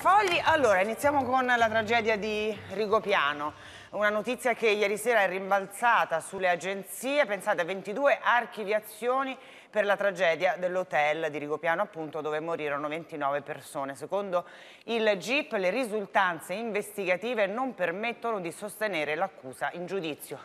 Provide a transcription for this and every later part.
Fogli, allora iniziamo con la tragedia di Rigopiano. Una notizia che ieri sera è rimbalzata sulle agenzie, pensate a 22 archiviazioni per la tragedia dell'hotel di Rigopiano appunto dove morirono 29 persone. Secondo il GIP le risultanze investigative non permettono di sostenere l'accusa in giudizio.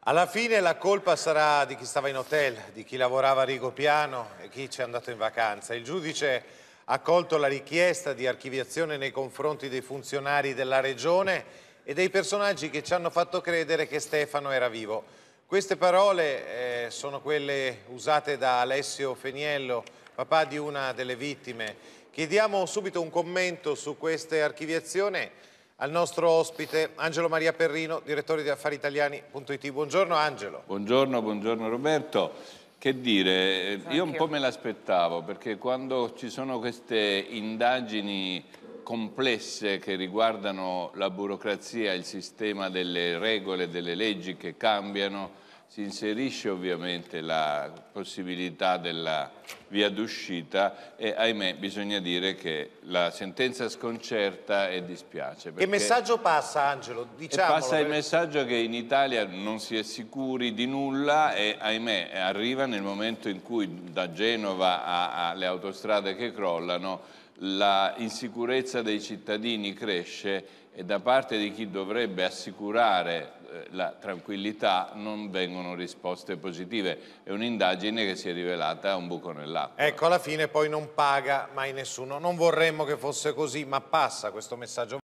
Alla fine la colpa sarà di chi stava in hotel, di chi lavorava a Rigopiano e chi ci è andato in vacanza. Il giudice accolto la richiesta di archiviazione nei confronti dei funzionari della Regione e dei personaggi che ci hanno fatto credere che Stefano era vivo. Queste parole eh, sono quelle usate da Alessio Feniello, papà di una delle vittime. Chiediamo subito un commento su questa archiviazione al nostro ospite Angelo Maria Perrino, direttore di affari italiani.it. Buongiorno Angelo. Buongiorno, buongiorno Roberto. Che dire, esatto, io un po' me l'aspettavo perché quando ci sono queste indagini complesse che riguardano la burocrazia, il sistema delle regole, delle leggi che cambiano, si inserisce ovviamente la possibilità della via d'uscita e ahimè bisogna dire che la sentenza sconcerta e dispiace. Che messaggio passa Angelo? Diciamolo, passa il eh. messaggio che in Italia non si è sicuri di nulla e ahimè arriva nel momento in cui da Genova alle autostrade che crollano la insicurezza dei cittadini cresce e da parte di chi dovrebbe assicurare la tranquillità non vengono risposte positive. È un'indagine che si è rivelata un buco nell'acqua. Ecco, alla fine poi non paga mai nessuno. Non vorremmo che fosse così, ma passa questo messaggio.